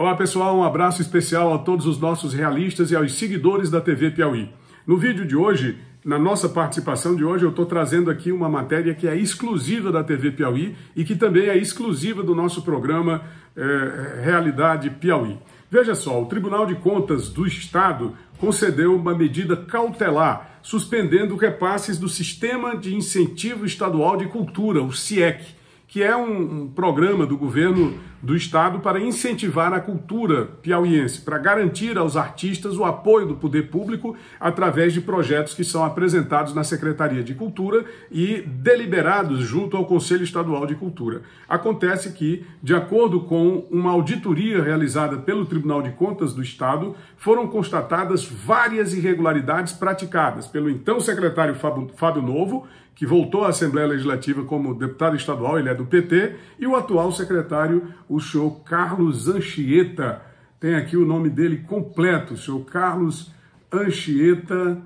Olá pessoal, um abraço especial a todos os nossos realistas e aos seguidores da TV Piauí. No vídeo de hoje, na nossa participação de hoje, eu estou trazendo aqui uma matéria que é exclusiva da TV Piauí e que também é exclusiva do nosso programa eh, Realidade Piauí. Veja só, o Tribunal de Contas do Estado concedeu uma medida cautelar, suspendendo repasses do Sistema de Incentivo Estadual de Cultura, o SIEC, que é um, um programa do governo do Estado para incentivar a cultura piauiense, para garantir aos artistas o apoio do poder público através de projetos que são apresentados na Secretaria de Cultura e deliberados junto ao Conselho Estadual de Cultura. Acontece que, de acordo com uma auditoria realizada pelo Tribunal de Contas do Estado, foram constatadas várias irregularidades praticadas pelo então secretário Fábio Novo, que voltou à Assembleia Legislativa como deputado estadual, ele é do PT, e o atual secretário o senhor Carlos Anchieta. Tem aqui o nome dele completo, o senhor Carlos Anchieta,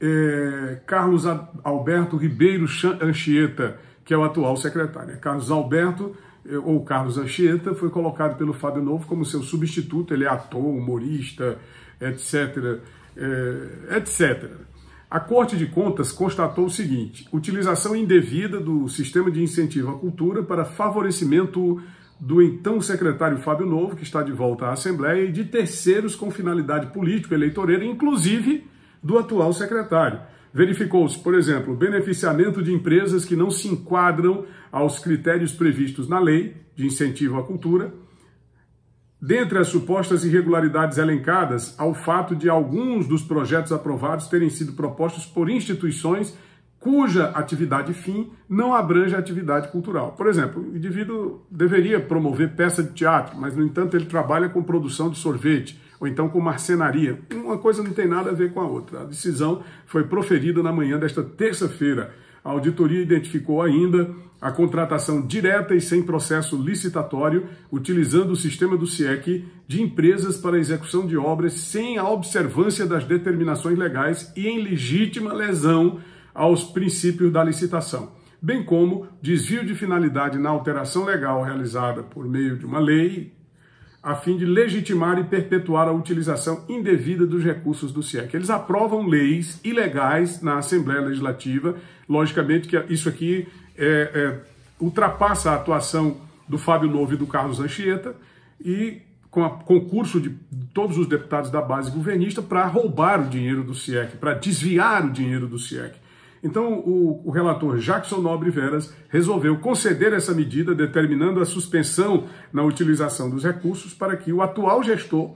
é, Carlos Alberto Ribeiro Anchieta, que é o atual secretário. Né? Carlos Alberto, é, ou Carlos Anchieta, foi colocado pelo Fábio Novo como seu substituto. Ele é ator, humorista, etc. É, etc. A Corte de Contas constatou o seguinte: utilização indevida do sistema de incentivo à cultura para favorecimento do então secretário Fábio Novo, que está de volta à Assembleia, e de terceiros com finalidade político-eleitoreira, inclusive do atual secretário. Verificou-se, por exemplo, beneficiamento de empresas que não se enquadram aos critérios previstos na lei de incentivo à cultura. Dentre as supostas irregularidades elencadas, ao fato de alguns dos projetos aprovados terem sido propostos por instituições cuja atividade fim não abrange a atividade cultural. Por exemplo, o indivíduo deveria promover peça de teatro, mas, no entanto, ele trabalha com produção de sorvete ou então com marcenaria. Uma coisa não tem nada a ver com a outra. A decisão foi proferida na manhã desta terça-feira. A auditoria identificou ainda a contratação direta e sem processo licitatório, utilizando o sistema do SIEC, de empresas para execução de obras sem a observância das determinações legais e em legítima lesão aos princípios da licitação, bem como desvio de finalidade na alteração legal realizada por meio de uma lei, a fim de legitimar e perpetuar a utilização indevida dos recursos do SIEC. Eles aprovam leis ilegais na Assembleia Legislativa, logicamente que isso aqui é, é, ultrapassa a atuação do Fábio Novo e do Carlos Anchieta, e com o concurso de todos os deputados da base governista para roubar o dinheiro do SIEC, para desviar o dinheiro do SIEC. Então, o, o, relator Jackson Nobre Veras resolveu conceder essa medida, determinando a suspensão na utilização dos recursos para que o atual gestor,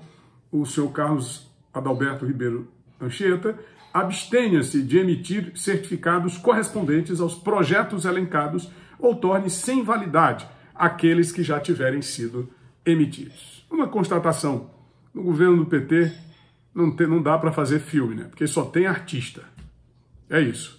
o senhor Carlos Adalberto Ribeiro Anchieta, abstenha-se de emitir certificados correspondentes aos projetos elencados ou torne sem validade aqueles que já tiverem sido emitidos. Uma constatação: no governo do PT não, tem, não dá para fazer filme, né? Porque só tem artista. É isso.